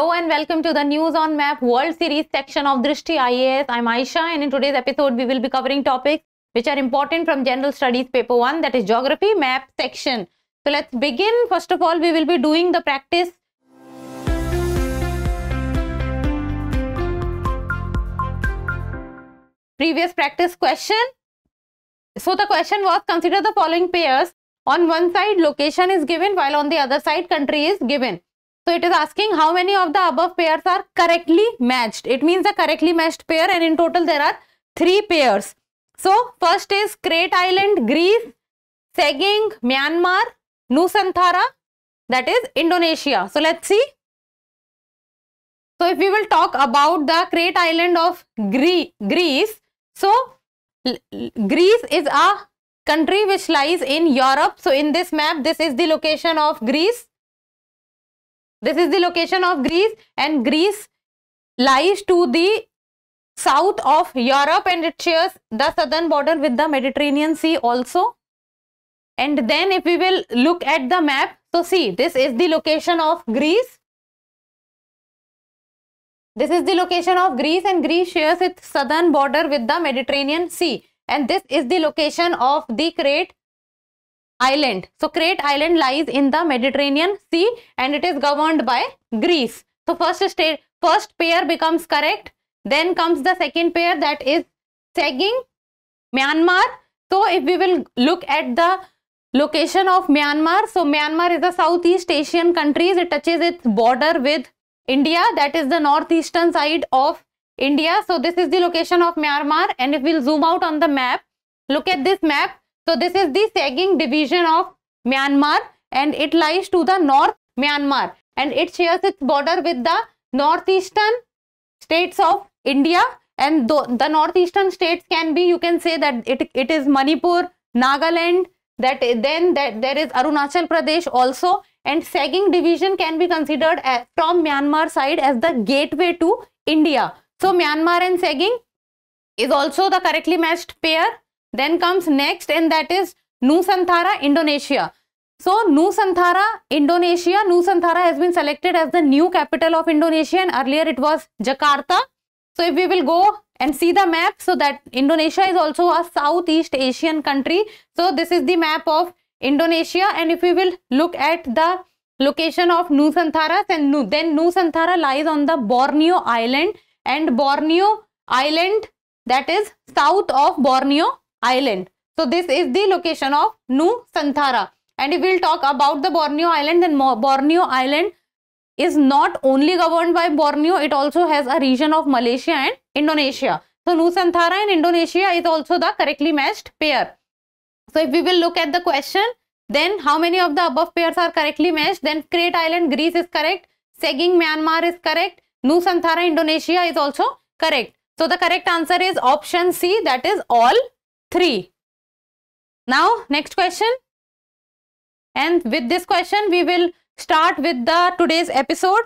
Hello and welcome to the News on Map World Series section of Drishti IAS. I'm Aisha and in today's episode we will be covering topics which are important from General Studies Paper 1 that is Geography Map section. So let's begin. First of all we will be doing the practice. Previous practice question. So the question was consider the following pairs. On one side location is given while on the other side country is given. So it is asking how many of the above pairs are correctly matched. It means a correctly matched pair and in total there are three pairs. So first is Crete Island, Greece, Seging, Myanmar, Nusantara that is Indonesia. So let's see. So if we will talk about the Crete Island of Gre Greece. So Greece is a country which lies in Europe. So in this map this is the location of Greece. This is the location of Greece and Greece lies to the south of Europe and it shares the southern border with the Mediterranean Sea also. And then if we will look at the map, so see this is the location of Greece. This is the location of Greece and Greece shares its southern border with the Mediterranean Sea. And this is the location of the Great island. So Crete island lies in the Mediterranean Sea and it is governed by Greece. So first state, first pair becomes correct. Then comes the second pair that is sagging, Myanmar. So if we will look at the location of Myanmar, so Myanmar is a Southeast Asian country. It touches its border with India. That is the northeastern side of India. So this is the location of Myanmar. And if we'll zoom out on the map, look at this map. So this is the sagging division of Myanmar and it lies to the north Myanmar and it shares its border with the northeastern states of India and the northeastern states can be you can say that it, it is Manipur, Nagaland that then that there is Arunachal Pradesh also and sagging division can be considered as, from Myanmar side as the gateway to India. So Myanmar and sagging is also the correctly matched pair then comes next and that is Nusantara, Indonesia. So Nusantara, Indonesia, Nusantara has been selected as the new capital of Indonesia and earlier it was Jakarta. So if we will go and see the map, so that Indonesia is also a Southeast Asian country. So this is the map of Indonesia and if we will look at the location of Nusantara, then, then Nusantara lies on the Borneo island and Borneo island that is south of Borneo Island. So this is the location of Nusantara. And if we'll talk about the Borneo Island, then Borneo Island is not only governed by Borneo, it also has a region of Malaysia and Indonesia. So Nusantara and Indonesia is also the correctly matched pair. So if we will look at the question, then how many of the above pairs are correctly matched? Then Crete Island, Greece is correct. Seging, Myanmar is correct. Nusantara, Indonesia is also correct. So the correct answer is option C that is all 3. Now, next question. And with this question, we will start with the today's episode.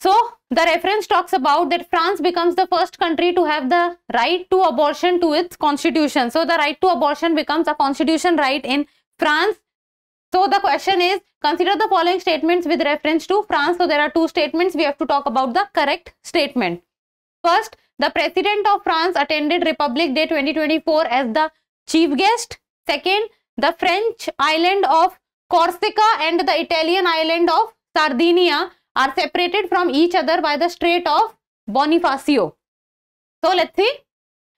So, the reference talks about that France becomes the first country to have the right to abortion to its constitution. So, the right to abortion becomes a constitution right in France. So, the question is consider the following statements with reference to France. So, there are two statements. We have to talk about the correct statement. First, the President of France attended Republic Day 2024 as the chief guest. Second, the French island of Corsica and the Italian island of Sardinia are separated from each other by the Strait of Bonifacio. So, let's see.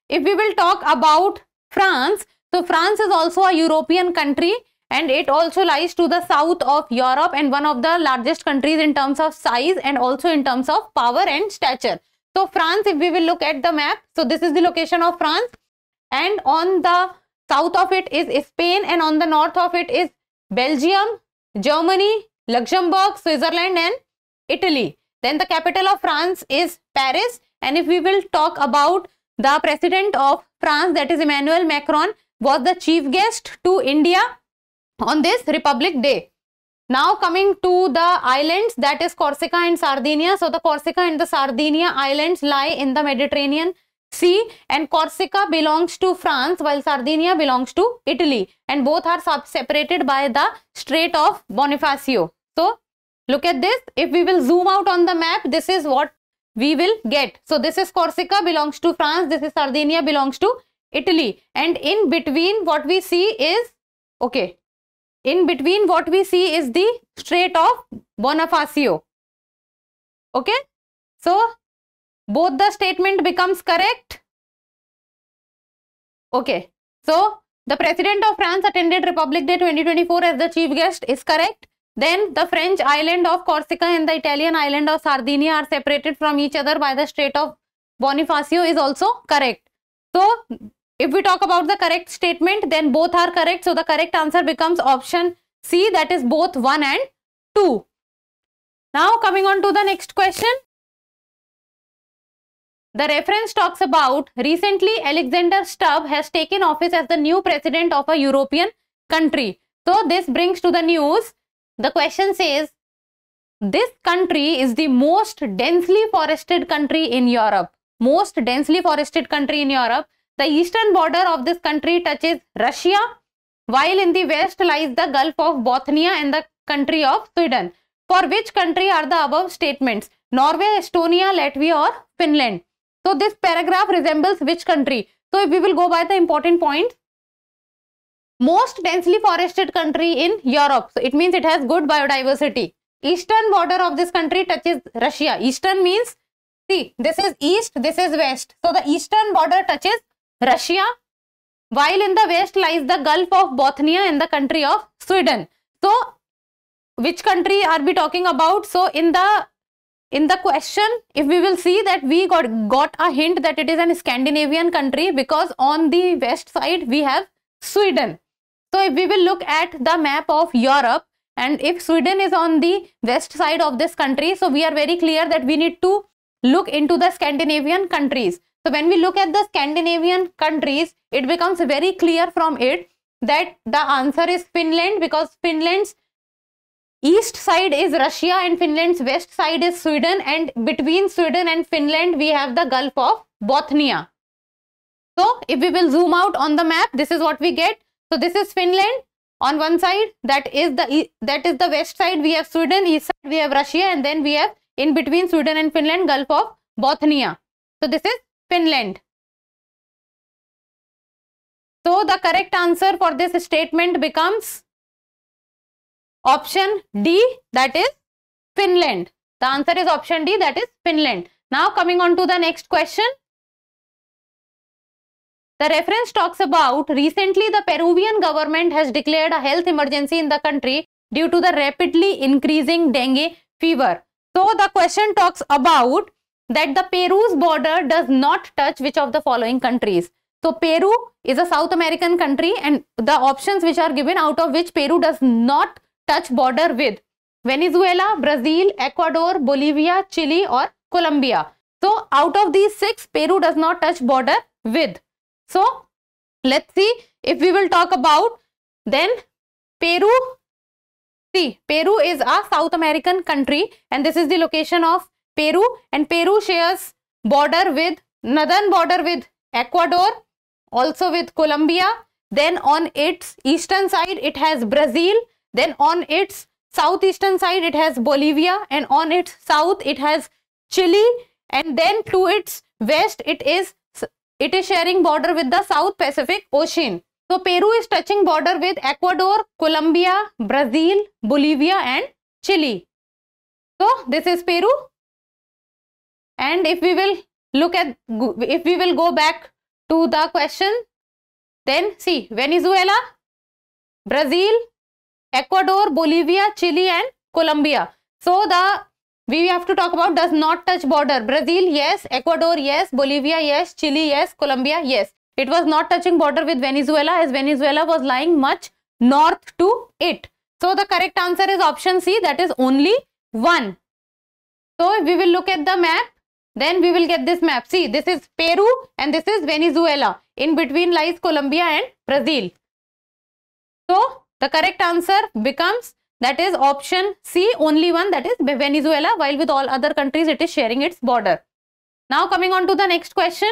If we will talk about France, so France is also a European country and it also lies to the south of Europe and one of the largest countries in terms of size and also in terms of power and stature. So France, if we will look at the map, so this is the location of France and on the south of it is Spain and on the north of it is Belgium, Germany, Luxembourg, Switzerland and Italy. Then the capital of France is Paris and if we will talk about the president of France that is Emmanuel Macron was the chief guest to India on this Republic Day. Now coming to the islands that is Corsica and Sardinia. So the Corsica and the Sardinia islands lie in the Mediterranean Sea and Corsica belongs to France while Sardinia belongs to Italy and both are separated by the Strait of Bonifacio. So look at this if we will zoom out on the map this is what we will get. So this is Corsica belongs to France this is Sardinia belongs to Italy and in between what we see is okay in between what we see is the Strait of Bonifacio. Okay. So, both the statement becomes correct. Okay. So, the President of France attended Republic Day 2024 as the chief guest is correct. Then the French island of Corsica and the Italian island of Sardinia are separated from each other by the Strait of Bonifacio is also correct. So if we talk about the correct statement, then both are correct. So the correct answer becomes option C, that is both 1 and 2. Now coming on to the next question. The reference talks about recently Alexander Stubb has taken office as the new president of a European country. So this brings to the news. The question says, this country is the most densely forested country in Europe. Most densely forested country in Europe. The eastern border of this country touches Russia, while in the west lies the Gulf of Bothnia and the country of Sweden. For which country are the above statements? Norway, Estonia, Latvia or Finland? So this paragraph resembles which country? So if we will go by the important points. Most densely forested country in Europe. So it means it has good biodiversity. Eastern border of this country touches Russia. Eastern means, see, this is east, this is west. So the eastern border touches Russia, while in the west lies the Gulf of Bothnia in the country of Sweden. So, which country are we talking about? So, in the in the question, if we will see that we got, got a hint that it is an Scandinavian country because on the west side we have Sweden. So, if we will look at the map of Europe and if Sweden is on the west side of this country, so we are very clear that we need to look into the Scandinavian countries. So when we look at the Scandinavian countries, it becomes very clear from it that the answer is Finland because Finland's east side is Russia and Finland's west side is Sweden and between Sweden and Finland we have the Gulf of Bothnia. So if we will zoom out on the map, this is what we get. So this is Finland on one side that is the that is the west side we have Sweden, east side we have Russia and then we have in between Sweden and Finland Gulf of Bothnia. So this is Finland. So the correct answer for this statement becomes option D that is Finland. The answer is option D that is Finland. Now coming on to the next question. The reference talks about recently the Peruvian government has declared a health emergency in the country due to the rapidly increasing dengue fever. So the question talks about that the Peru's border does not touch which of the following countries. So Peru is a South American country and the options which are given out of which Peru does not touch border with Venezuela, Brazil, Ecuador, Bolivia, Chile or Colombia. So out of these six, Peru does not touch border with. So let's see if we will talk about then Peru. See, Peru is a South American country and this is the location of Peru and Peru shares border with northern border with Ecuador also with Colombia then on its eastern side it has Brazil then on its southeastern side it has Bolivia and on its south it has Chile and then to its west it is it is sharing border with the South Pacific Ocean. So Peru is touching border with Ecuador, Colombia, Brazil, Bolivia and Chile. So this is Peru and if we will look at if we will go back to the question then see venezuela brazil ecuador bolivia chile and colombia so the we have to talk about does not touch border brazil yes ecuador yes bolivia yes chile yes colombia yes it was not touching border with venezuela as venezuela was lying much north to it so the correct answer is option c that is only one so we will look at the map then we will get this map. See, this is Peru and this is Venezuela. In between lies Colombia and Brazil. So, the correct answer becomes that is option C, only one that is Venezuela while with all other countries it is sharing its border. Now coming on to the next question.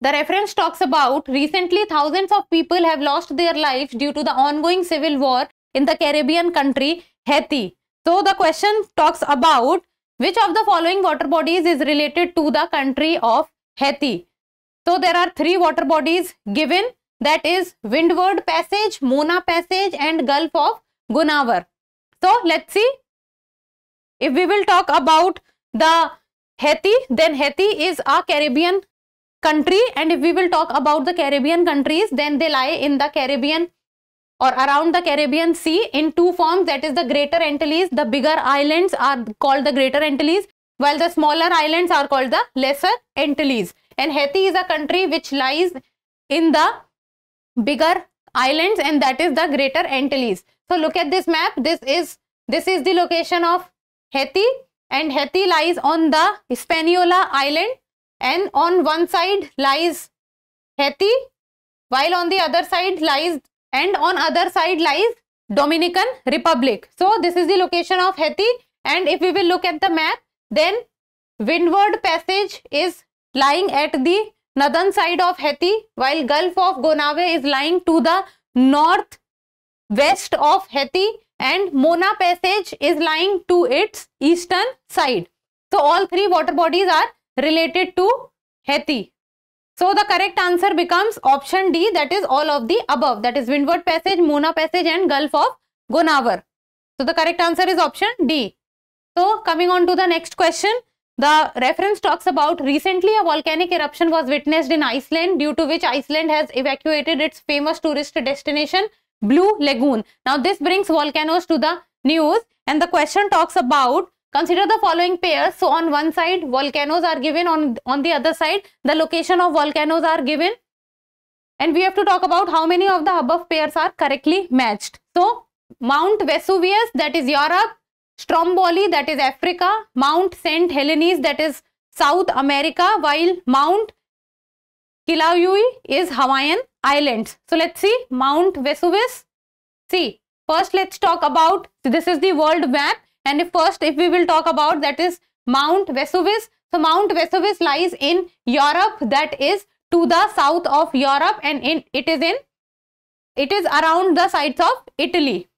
The reference talks about recently thousands of people have lost their lives due to the ongoing civil war in the Caribbean country Haiti. So the question talks about which of the following water bodies is related to the country of Haiti? So there are three water bodies given that is Windward Passage, Mona Passage and Gulf of Gunawar. So let's see if we will talk about the Haiti then Haiti is a Caribbean country and if we will talk about the Caribbean countries then they lie in the Caribbean or around the Caribbean Sea in two forms that is the Greater Antilles. The bigger islands are called the Greater Antilles while the smaller islands are called the Lesser Antilles. And Haiti is a country which lies in the bigger islands and that is the Greater Antilles. So look at this map. This is, this is the location of Haiti and Haiti lies on the Hispaniola island and on one side lies Haiti while on the other side lies and on other side lies Dominican Republic. So this is the location of Haiti and if we will look at the map then Windward Passage is lying at the northern side of Haiti while Gulf of Gonave is lying to the north west of Haiti and Mona Passage is lying to its eastern side. So all three water bodies are related to Haiti. So the correct answer becomes option D that is all of the above that is Windward Passage, Mona Passage and Gulf of Gonavar. So the correct answer is option D. So coming on to the next question. The reference talks about recently a volcanic eruption was witnessed in Iceland due to which Iceland has evacuated its famous tourist destination Blue Lagoon. Now this brings volcanoes to the news and the question talks about Consider the following pairs. So on one side, volcanoes are given. On, on the other side, the location of volcanoes are given. And we have to talk about how many of the above pairs are correctly matched. So Mount Vesuvius, that is Europe. Stromboli, that is Africa. Mount St. Helens, that is South America. While Mount Kilauea is Hawaiian Islands. So let's see Mount Vesuvius. See, first let's talk about, so this is the world map and if first, if we will talk about that is Mount Vesuvius. So Mount Vesuvius lies in Europe that is to the south of Europe and in it is in it is around the sides of Italy.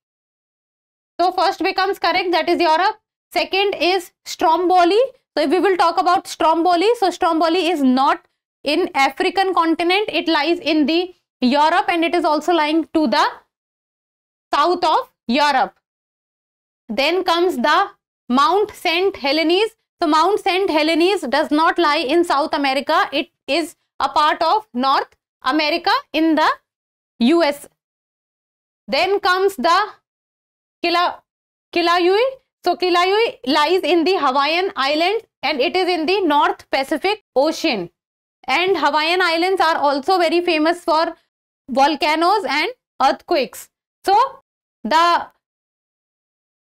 So first becomes correct that is Europe. Second is Stromboli. So if we will talk about Stromboli, so Stromboli is not in African continent. It lies in the Europe and it is also lying to the south of Europe. Then comes the Mount St. Helens. So Mount St. Helens does not lie in South America. It is a part of North America in the US. Then comes the Kila, Kilayui. So Kilauea lies in the Hawaiian Islands and it is in the North Pacific Ocean. And Hawaiian Islands are also very famous for volcanoes and earthquakes. So the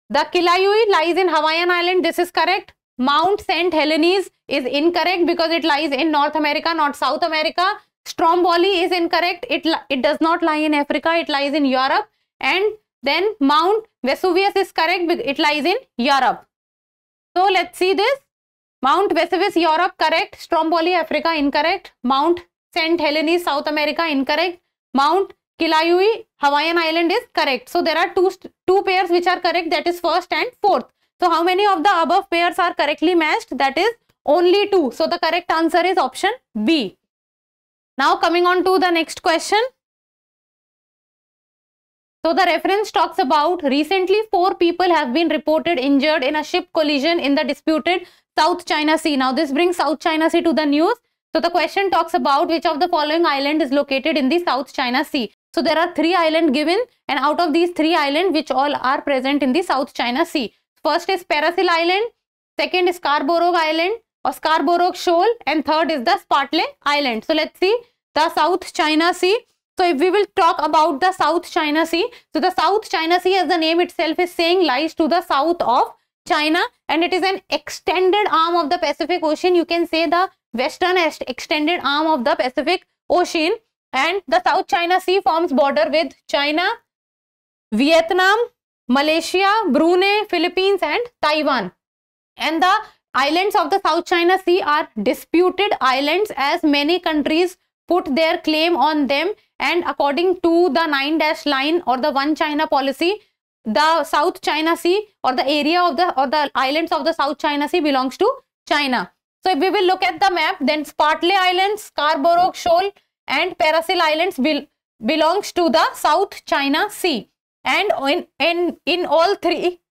the Kilauea lies in Hawaiian Island. This is correct. Mount St. Helens is incorrect because it lies in North America, not South America. Stromboli is incorrect. It, it does not lie in Africa. It lies in Europe. And then Mount Vesuvius is correct. It lies in Europe. So let's see this. Mount Vesuvius, Europe, correct. Stromboli, Africa, incorrect. Mount St. Helens, South America, incorrect. Mount Kilauea Hawaiian island is correct. So there are two, two pairs which are correct that is first and fourth. So how many of the above pairs are correctly matched that is only two. So the correct answer is option B. Now coming on to the next question. So the reference talks about recently four people have been reported injured in a ship collision in the disputed South China Sea. Now this brings South China Sea to the news. So the question talks about which of the following island is located in the South China Sea. So there are three islands given and out of these three islands which all are present in the South China Sea. First is Paracel Island, second is Scarborough Island or Scarborough Shoal and third is the Spratly Island. So let's see the South China Sea. So if we will talk about the South China Sea, so the South China Sea as the name itself is saying lies to the south of China and it is an extended arm of the Pacific Ocean. You can say the western extended arm of the Pacific Ocean and the South China Sea forms border with China, Vietnam, Malaysia, Brunei, Philippines and Taiwan. And the islands of the South China Sea are disputed islands as many countries put their claim on them and according to the 9 dash line or the one China policy, the South China Sea or the area of the or the islands of the South China Sea belongs to China. So if we will look at the map, then Spartley Islands, Scarborough Shoal, and Parasil Islands be belongs to the South China Sea. And in, in, in all three,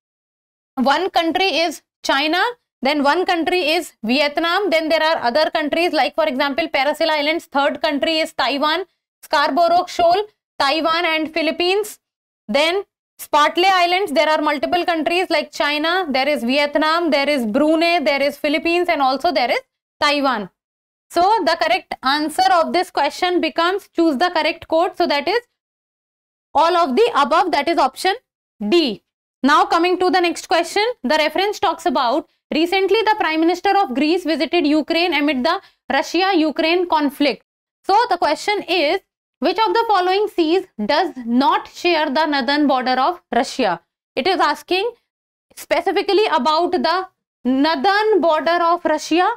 one country is China, then one country is Vietnam, then there are other countries like for example Parasil Islands, third country is Taiwan, Scarborough Shoal, Taiwan and Philippines, then Spratly Islands, there are multiple countries like China, there is Vietnam, there is Brunei, there is Philippines and also there is Taiwan. So the correct answer of this question becomes choose the correct code. So that is all of the above that is option D. Now coming to the next question, the reference talks about recently the Prime Minister of Greece visited Ukraine amid the Russia-Ukraine conflict. So the question is which of the following seas does not share the northern border of Russia? It is asking specifically about the northern border of Russia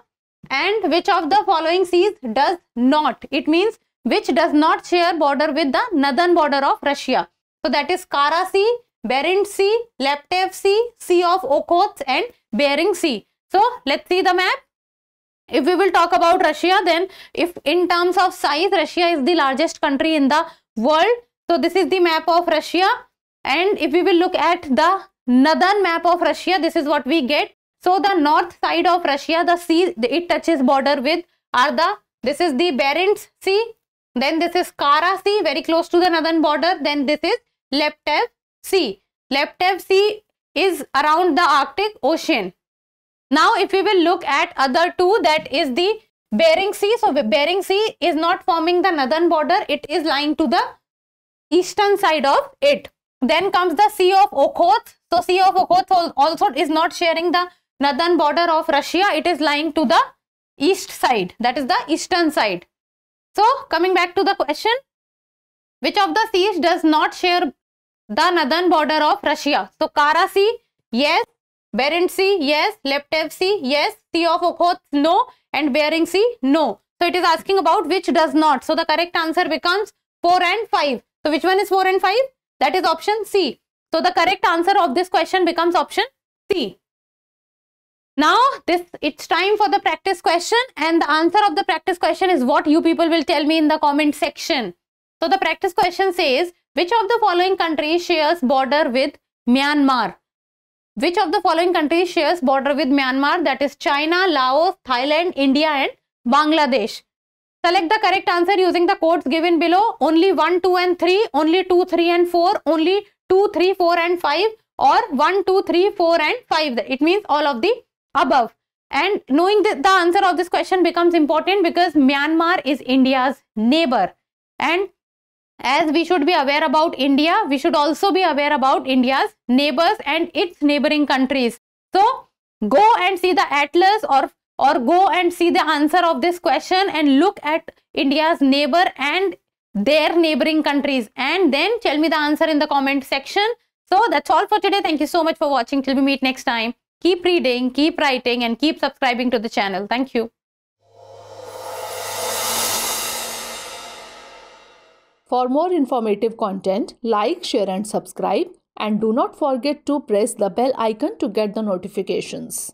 and which of the following seas does not it means which does not share border with the northern border of russia so that is kara sea Barents sea laptev sea sea of okhotsk and bering sea so let's see the map if we will talk about russia then if in terms of size russia is the largest country in the world so this is the map of russia and if we will look at the northern map of russia this is what we get so the north side of Russia, the sea, it touches border with are the, this is the Barents Sea, then this is Kara Sea, very close to the northern border, then this is Leptev Sea. Leptev Sea is around the Arctic Ocean. Now if we will look at other two, that is the Bering Sea. So Bering Sea is not forming the northern border, it is lying to the eastern side of it. Then comes the Sea of Okhotsk. So Sea of Okhotsk also is not sharing the northern border of Russia, it is lying to the east side, that is the eastern side. So, coming back to the question, which of the seas does not share the northern border of Russia? So, Kara Sea, yes. Barents Sea, yes. Leptev Sea, yes. Sea of Okhotsk, no. And Bering Sea, no. So, it is asking about which does not. So, the correct answer becomes 4 and 5. So, which one is 4 and 5? That is option C. So, the correct answer of this question becomes option C. Now, this it's time for the practice question and the answer of the practice question is what you people will tell me in the comment section. So, the practice question says, which of the following countries shares border with Myanmar? Which of the following countries shares border with Myanmar? That is China, Laos, Thailand, India and Bangladesh. Select the correct answer using the codes given below. Only 1, 2 and 3, only 2, 3 and 4, only 2, 3, 4 and 5 or 1, 2, 3, 4 and 5. It means all of the above. And knowing the, the answer of this question becomes important because Myanmar is India's neighbor. And as we should be aware about India, we should also be aware about India's neighbors and its neighboring countries. So, go and see the atlas or or go and see the answer of this question and look at India's neighbor and their neighboring countries and then tell me the answer in the comment section. So that's all for today. Thank you so much for watching. Till we meet next time. Keep reading, keep writing and keep subscribing to the channel. Thank you. For more informative content, like, share and subscribe and do not forget to press the bell icon to get the notifications.